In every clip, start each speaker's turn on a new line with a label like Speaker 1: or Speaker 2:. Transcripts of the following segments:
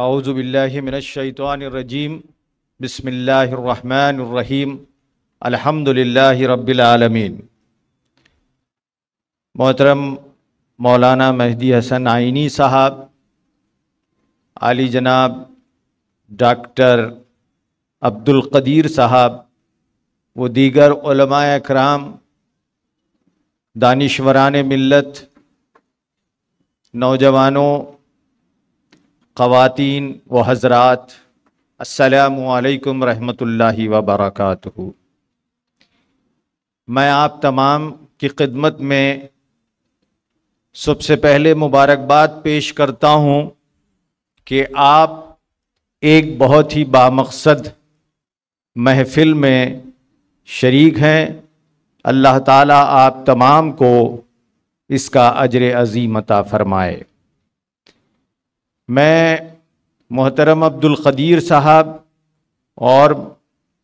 Speaker 1: आउज़बिल्लिमिनशैतवानरजीम बसमीम अल्हम्दुलिल्लाहि रब्बिल आलमीन मोहतरम मौलाना महदी हसन आइनी साहब आली जनाब डॉक्टर अब्दुल कदीर साहब व दीगर अकराम दानश्वरान मिलत नौजवानों ख़वातीन व हज़रात असलकम रहमतुल्लाहि व मैं आप तमाम की खिदमत में सबसे पहले मुबारकबाद पेश करता हूँ कि आप एक बहुत ही बामकसद महफिल में शरीक हैं अल्लाह ताला आप तमाम को इसका अजर अजीमता फ़रमाए मैं मोहतरम अब्दुल अब्दुल्कदीर साहब और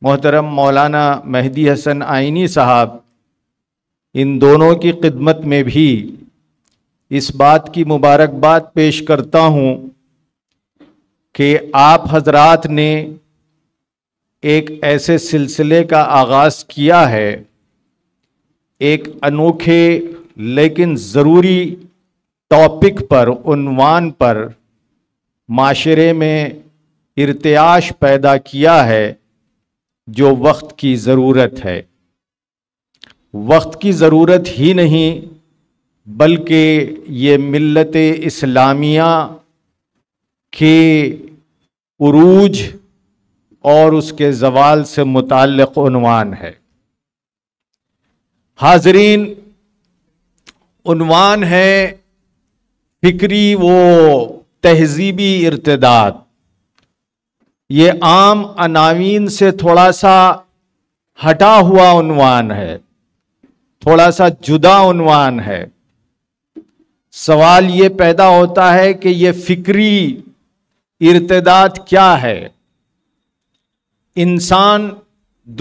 Speaker 1: मोहतरम मौलाना मेहदी हसन आइनी साहब इन दोनों की खिदमत में भी इस बात की मुबारकबाद पेश करता हूँ कि आप हजरात ने एक ऐसे सिलसिले का आगाज़ किया है एक अनोखे लेकिन ज़रूरी टॉपिक पर उनवान पर माशरे में इरत्याश पैदा किया है जो वक्त की ज़रूरत है वक्त की ज़रूरत ही नहीं बल्कि ये मिलत इस्लामिया के उरूज और उसके जवाल से मुतवान है हाजरीन है फिक्री वो तहजीबी इरतदाद ये आम अनावीन से थोड़ा सा हटा हुआ उनवान है थोड़ा सा जुदा उनवान है सवाल ये पैदा होता है कि ये फिक्री इरतदाद क्या है इंसान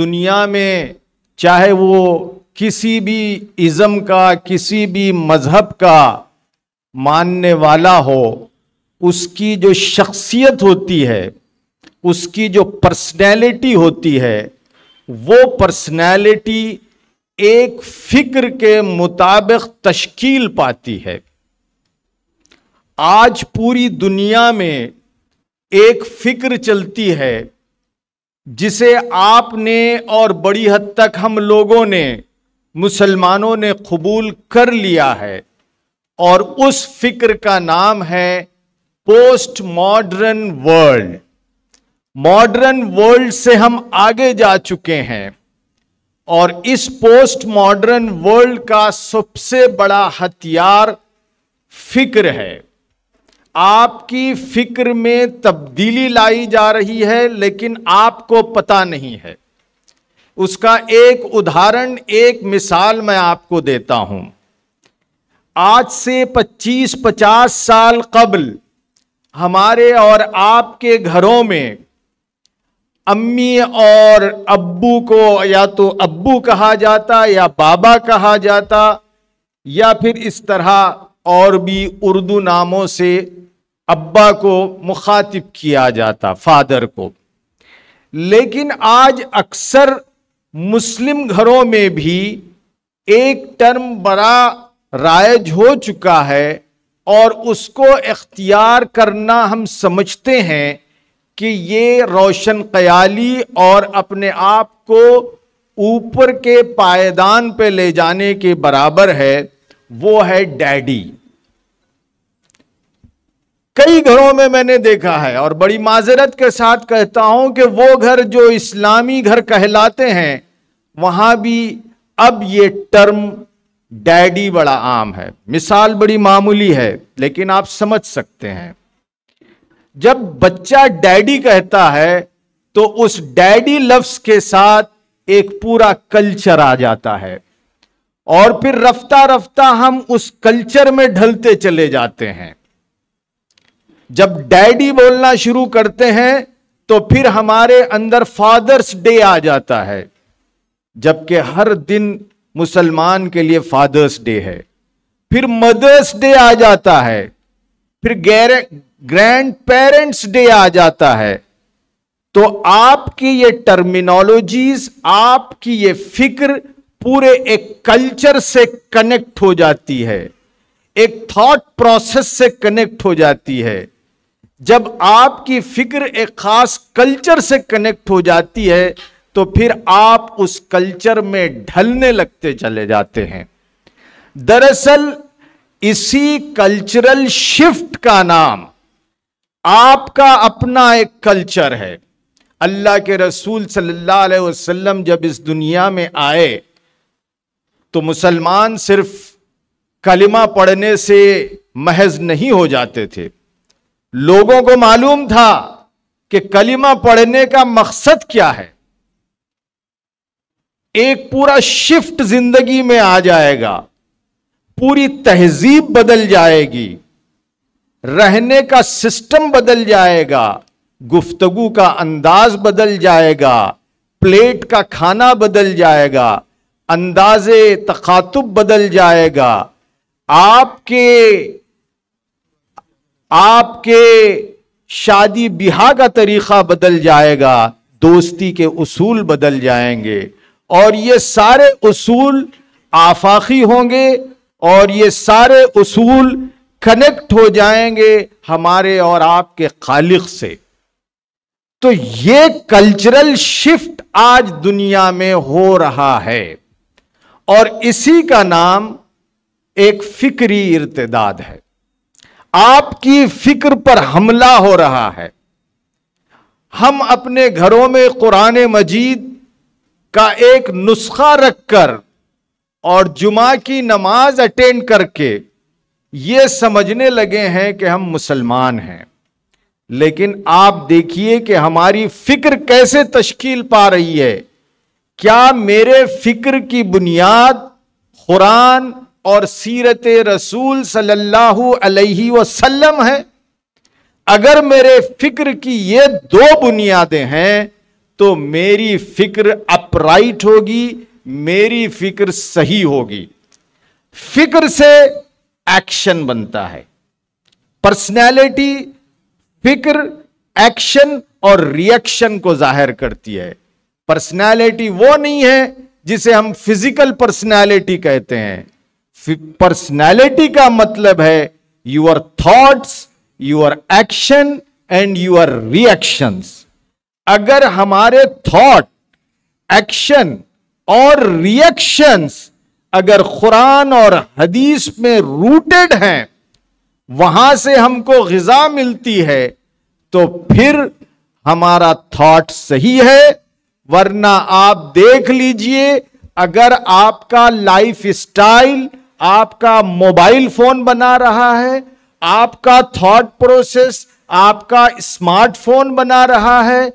Speaker 1: दुनिया में चाहे वो किसी भी इज़म का किसी भी मज़हब का मानने वाला हो उसकी जो शख्सियत होती है उसकी जो पर्सनैलिटी होती है वो पर्सनैलिटी एक फिक्र के मुताबिक तश्कील पाती है आज पूरी दुनिया में एक फिक्र चलती है जिसे आपने और बड़ी हद तक हम लोगों ने मुसलमानों ने कबूल कर लिया है और उस फिक्र का नाम है post modern world modern world से हम आगे जा चुके हैं और इस पोस्ट मॉडर्न वर्ल्ड का सबसे बड़ा हथियार फिक्र है आपकी फिक्र में तब्दीली लाई जा रही है लेकिन आपको पता नहीं है उसका एक उदाहरण एक मिसाल मैं आपको देता हूं आज से 25-50 साल कबल हमारे और आपके घरों में अम्मी और अब्बू को या तो अब्बू कहा जाता या बाबा कहा जाता या फिर इस तरह और भी उर्दू नामों से अब्बा को मुखातिब किया जाता फादर को लेकिन आज अक्सर मुस्लिम घरों में भी एक टर्म बड़ा राइज हो चुका है और उसको इख्तियार करना हम समझते हैं कि ये रोशन ख्याली और अपने आप को ऊपर के पायदान पे ले जाने के बराबर है वो है डैडी कई घरों में मैंने देखा है और बड़ी माजरत के साथ कहता हूं कि वो घर जो इस्लामी घर कहलाते हैं वहां भी अब ये टर्म डैडी बड़ा आम है मिसाल बड़ी मामूली है लेकिन आप समझ सकते हैं जब बच्चा डैडी कहता है तो उस डैडी लफ्स के साथ एक पूरा कल्चर आ जाता है और फिर रफ्ता रफ्ता हम उस कल्चर में ढलते चले जाते हैं जब डैडी बोलना शुरू करते हैं तो फिर हमारे अंदर फादर्स डे आ जाता है जबकि हर दिन मुसलमान के लिए फादर्स डे है फिर मदर्स डे आ जाता है फिर ग्रैंड पेरेंट्स डे आ जाता है तो आपकी ये टर्मिनोलॉजीज आपकी ये फिक्र पूरे एक कल्चर से कनेक्ट हो जाती है एक थॉट प्रोसेस से कनेक्ट हो जाती है जब आपकी फिक्र एक खास कल्चर से कनेक्ट हो जाती है तो फिर आप उस कल्चर में ढलने लगते चले जाते हैं दरअसल इसी कल्चरल शिफ्ट का नाम आपका अपना एक कल्चर है अल्लाह के रसूल सल्लल्लाहु अलैहि वसल्लम जब इस दुनिया में आए तो मुसलमान सिर्फ कलिमा पढ़ने से महज नहीं हो जाते थे लोगों को मालूम था कि कलिमा पढ़ने का मकसद क्या है एक पूरा शिफ्ट जिंदगी में आ जाएगा पूरी तहजीब बदल जाएगी रहने का सिस्टम बदल जाएगा गुफ्तगु का अंदाज बदल जाएगा प्लेट का खाना बदल जाएगा अंदाज तखातुब बदल जाएगा आपके आपके शादी ब्याह का तरीका बदल जाएगा दोस्ती के उसूल बदल जाएंगे और ये सारे उसूल आफाखी होंगे और ये सारे उसूल कनेक्ट हो जाएंगे हमारे और आपके खालिक से तो ये कल्चरल शिफ्ट आज दुनिया में हो रहा है और इसी का नाम एक फिक्री इर्तदाद है आपकी फिक्र पर हमला हो रहा है हम अपने घरों में कुरान मजीद का एक नुस्खा रखकर और जुमा की नमाज अटेंड करके ये समझने लगे हैं कि हम मुसलमान हैं लेकिन आप देखिए कि हमारी फिक्र कैसे तश्कील पा रही है क्या मेरे फिक्र की बुनियाद कुरान और सीरत रसूल सल्लल्लाहु अलैहि वसल्लम है अगर मेरे फिक्र की ये दो बुनियादें हैं तो मेरी फिक्र अब अपराइट होगी मेरी फिक्र सही होगी फिक्र से एक्शन बनता है पर्सनैलिटी फिक्र एक्शन और रिएक्शन को जाहिर करती है पर्सनैलिटी वो नहीं है जिसे हम फिजिकल पर्सनैलिटी कहते हैं पर्सनैलिटी का मतलब है your thoughts your action and your reactions अगर हमारे थॉट एक्शन और रिएक्शंस अगर कुरान और हदीस में रूटेड हैं वहां से हमको गजा मिलती है तो फिर हमारा थॉट सही है वरना आप देख लीजिए अगर आपका लाइफ स्टाइल आपका मोबाइल फोन बना रहा है आपका थॉट प्रोसेस आपका स्मार्टफोन बना रहा है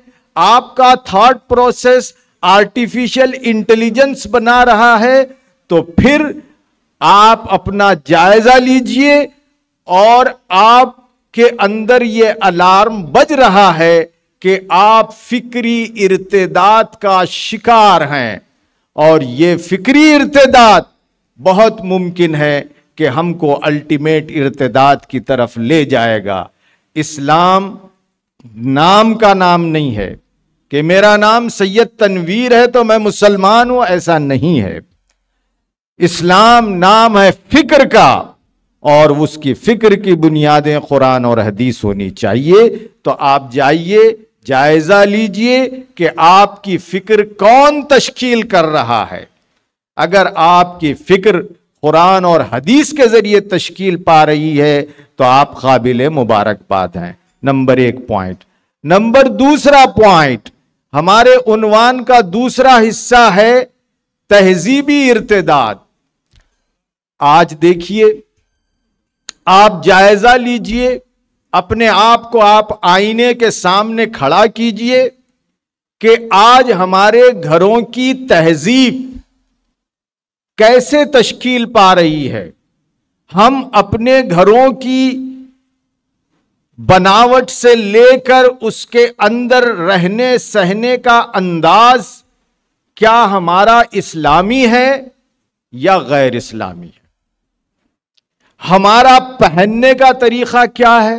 Speaker 1: आपका थॉट प्रोसेस आर्टिफिशियल इंटेलिजेंस बना रहा है तो फिर आप अपना जायजा लीजिए और आपके अंदर ये अलार्म बज रहा है कि आप फिक्री इर्तदाद का शिकार हैं और ये फिक्री इर्तदाद बहुत मुमकिन है कि हमको अल्टीमेट इर्तदाद की तरफ ले जाएगा इस्लाम नाम का नाम नहीं है कि मेरा नाम सैयद तनवीर है तो मैं मुसलमान हूं ऐसा नहीं है इस्लाम नाम है फिक्र का और उसकी फिक्र की बुनियादें कुरान और हदीस होनी चाहिए तो आप जाइए जायजा लीजिए कि आपकी फिक्र कौन तश्कील कर रहा है अगर आपकी फिक्र कुरान और हदीस के जरिए तश्कील पा रही है तो आप काबिल मुबारकबाद हैं नंबर एक पॉइंट नंबर दूसरा पॉइंट हमारे उनवान का दूसरा हिस्सा है तहजीबी इर्तदाद आज देखिए आप जायजा लीजिए अपने आप को आप आईने के सामने खड़ा कीजिए कि आज हमारे घरों की तहजीब कैसे तश्कील पा रही है हम अपने घरों की बनावट से लेकर उसके अंदर रहने सहने का अंदाज क्या हमारा इस्लामी है या गैर इस्लामी है हमारा पहनने का तरीका क्या है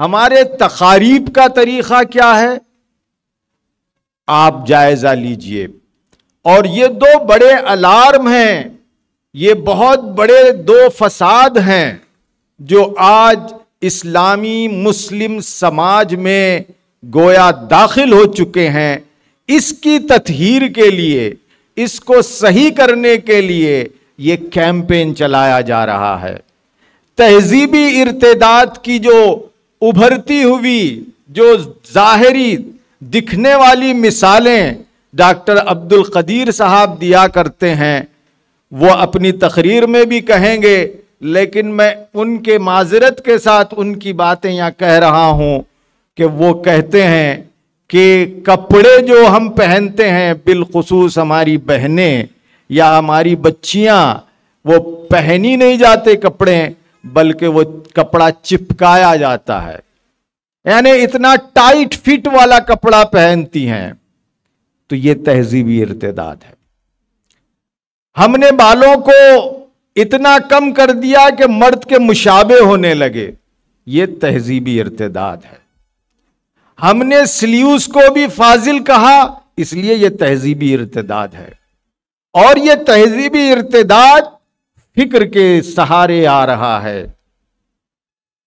Speaker 1: हमारे तकारीब का तरीका क्या है आप जायजा लीजिए और ये दो बड़े अलार्म हैं ये बहुत बड़े दो फसाद हैं जो आज इस्लामी मुस्लिम समाज में गोया दाखिल हो चुके हैं इसकी तथहीर के लिए इसको सही करने के लिए ये कैंपेन चलाया जा रहा है तहजीबी इर्तदाद की जो उभरती हुई जो जाहरी दिखने वाली मिसालें डॉक्टर अब्दुल कदीर साहब दिया करते हैं वो अपनी तकरीर में भी कहेंगे लेकिन मैं उनके माजरत के साथ उनकी बातें यहाँ कह रहा हूँ कि वो कहते हैं कि कपड़े जो हम पहनते हैं बिलखसूस हमारी बहनें या हमारी बच्चियाँ वो पहनी नहीं जाते कपड़े बल्कि वो कपड़ा चिपकाया जाता है यानी इतना टाइट फिट वाला कपड़ा पहनती हैं तो ये तहजीबी इरतदाद है हमने बालों को इतना कम कर दिया कि मर्द के मुशाबे होने लगे ये तहजीबी इर्तदाद है हमने सिल्यूस को भी फाजिल कहा इसलिए यह तहजीबी इर्तदाद है और यह तहजीबी इर्तदाद फिक्र के सहारे आ रहा है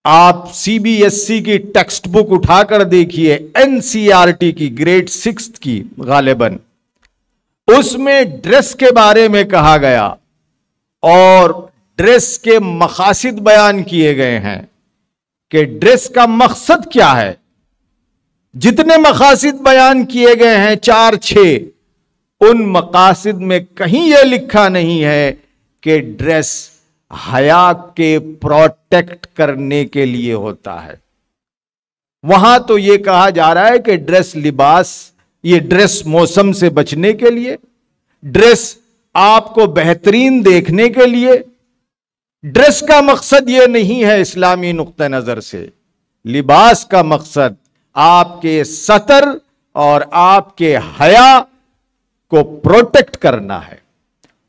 Speaker 1: आप सीबीएसई e की टेक्स्ट बुक उठाकर देखिए टी e की ग्रेड सिक्स की गालिबन उसमें ड्रेस के बारे में कहा गया और ड्रेस के मकासद बयान किए गए हैं कि ड्रेस का मकसद क्या है जितने मकासद बयान किए गए हैं चार छ उन मकासद में कहीं यह लिखा नहीं है कि ड्रेस हया के प्रोटेक्ट करने के लिए होता है वहां तो यह कहा जा रहा है कि ड्रेस लिबास ये ड्रेस मौसम से बचने के लिए ड्रेस आपको बेहतरीन देखने के लिए ड्रेस का मकसद यह नहीं है इस्लामी नुक़ नज़र से लिबास का मकसद आपके सतर और आपके हया को प्रोटेक्ट करना है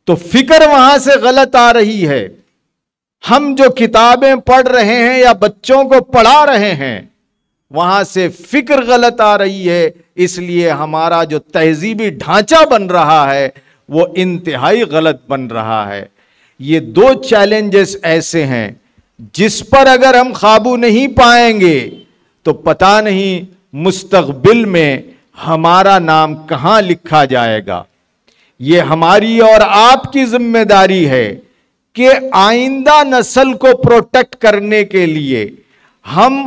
Speaker 1: तो फिक्र वहां से गलत आ रही है हम जो किताबें पढ़ रहे हैं या बच्चों को पढ़ा रहे हैं वहां से फिक्र गलत आ रही है इसलिए हमारा जो तहजीबी ढांचा बन रहा है वो इंतहाई गलत बन रहा है ये दो चैलेंजेस ऐसे हैं जिस पर अगर हम काबू नहीं पाएंगे तो पता नहीं मुस्तबिल में हमारा नाम कहाँ लिखा जाएगा ये हमारी और आपकी जिम्मेदारी है कि आइंदा नस्ल को प्रोटेक्ट करने के लिए हम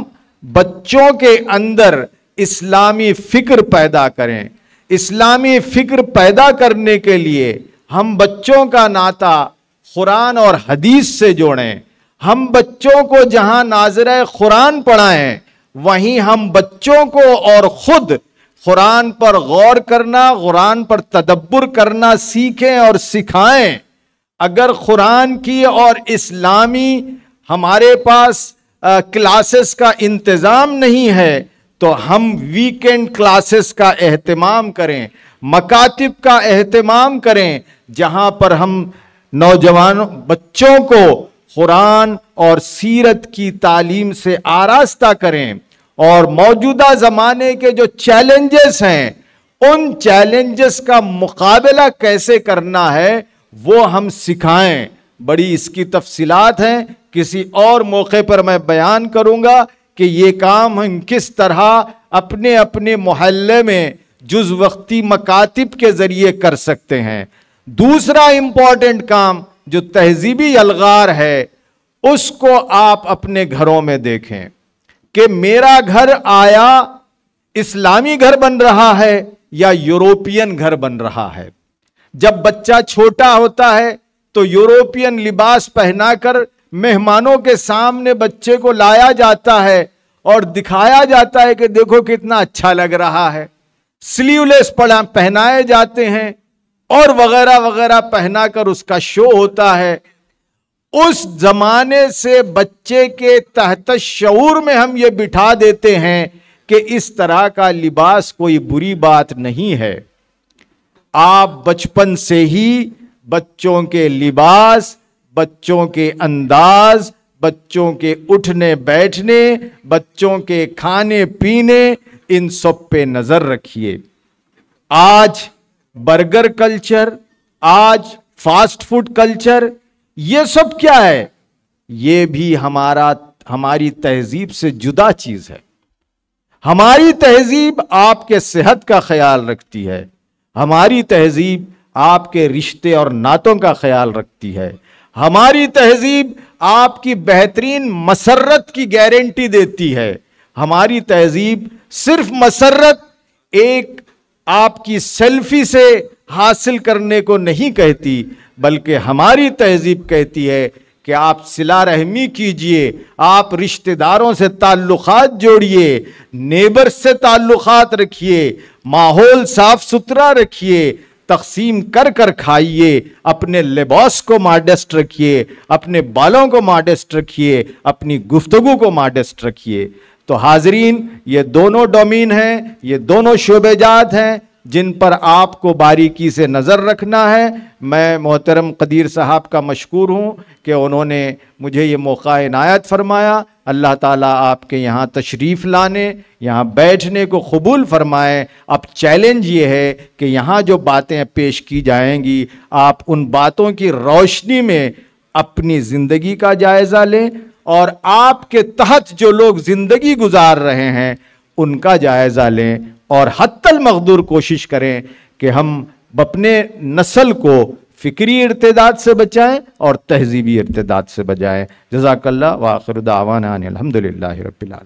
Speaker 1: बच्चों के अंदर इस्लामी फिक्र पैदा करें इस्लामी फिक्र पैदा करने के लिए हम बच्चों का नाता कुरान और हदीस से जोड़ें हम बच्चों को जहां नाजर कुरान पढ़ाएं वहीं हम बच्चों को और खुद कुरान पर गौर करना कुरान पर तदब्बर करना सीखें और सिखाएं अगर कुरान की और इस्लामी हमारे पास क्लासेस का इंतज़ाम नहीं है तो हम वीकेंड क्लासेस का एहतमाम करें मकातिब का एहतमाम करें जहां पर हम नौजवान बच्चों को कुरान और सीरत की तालीम से आरास्ता करें और मौजूदा ज़माने के जो चैलेंजेस हैं उन चैलेंजेस का मुकाबला कैसे करना है वो हम सिखाएं बड़ी इसकी तफसीलात हैं किसी और मौके पर मैं बयान करूंगा कि ये काम हम किस तरह अपने अपने मोहल्ले में जुज वक्ती मकातब के ज़रिए कर सकते हैं दूसरा इम्पॉर्टेंट काम जो तहजीबी अलगार है उसको आप अपने घरों में देखें कि मेरा घर आया इस्लामी घर बन रहा है या यूरोपियन घर बन रहा है जब बच्चा छोटा होता है तो यूरोपियन लिबास पहनाकर मेहमानों के सामने बच्चे को लाया जाता है और दिखाया जाता है कि देखो कितना अच्छा लग रहा है स्लीवलेस पड़ा पहनाए जाते हैं और वगैरह वगैरह पहनाकर उसका शो होता है उस जमाने से बच्चे के तहत शूर में हम ये बिठा देते हैं कि इस तरह का लिबास कोई बुरी बात नहीं है आप बचपन से ही बच्चों के लिबास बच्चों के अंदाज बच्चों के उठने बैठने बच्चों के खाने पीने इन सब पे नजर रखिए आज बर्गर कल्चर आज फास्ट फूड कल्चर ये सब क्या है ये भी हमारा हमारी तहजीब से जुदा चीज है हमारी तहजीब आपके सेहत का ख्याल रखती है हमारी तहजीब आपके रिश्ते और नातों का ख्याल रखती है हमारी तहजीब आपकी बेहतरीन मसरत की गारंटी देती है हमारी तहजीब सिर्फ मसरत एक आपकी सेल्फी से हासिल करने को नहीं कहती बल्कि हमारी तहजीब कहती है कि आप सिला रहमी कीजिए आप रिश्तेदारों से ताल्लुक़ जोड़िए नेबर से ताल्लुक़ रखिए माहौल साफ़ सुथरा रखिए तकसीम कर कर खाइए अपने लिबास को माडस्ट रखिए अपने बालों को माडस्ट रखिए अपनी गुफ्तगु को माडस्ट रखिए तो हाजरीन ये दोनों डोमीन हैं ये दोनों शोबेजात हैं जिन पर आपको बारीकी से नज़र रखना है मैं मोहतरम कदीर साहब का मशहूर हूँ कि उन्होंने मुझे ये मौका इनायत फरमाया अल्लाह ताला आपके यहाँ तशरीफ़ लाने यहाँ बैठने को कबूल फरमाएँ अब चैलेंज ये है कि यहाँ जो बातें पेश की जाएंगी आप उन बातों की रोशनी में अपनी ज़िंदगी का जायज़ा लें और आपके तहत जो लोग ज़िंदगी गुजार रहे हैं उनका जायज़ा लें और हत्तल मकदूर कोशिश करें कि हम अपने नस्ल को फिक्री इरतदाद से बचाएं और तहजीबी इरतदाद से बचाएं जजाकल्ला वाखरदावाना अलहमदिल्ला रबीआल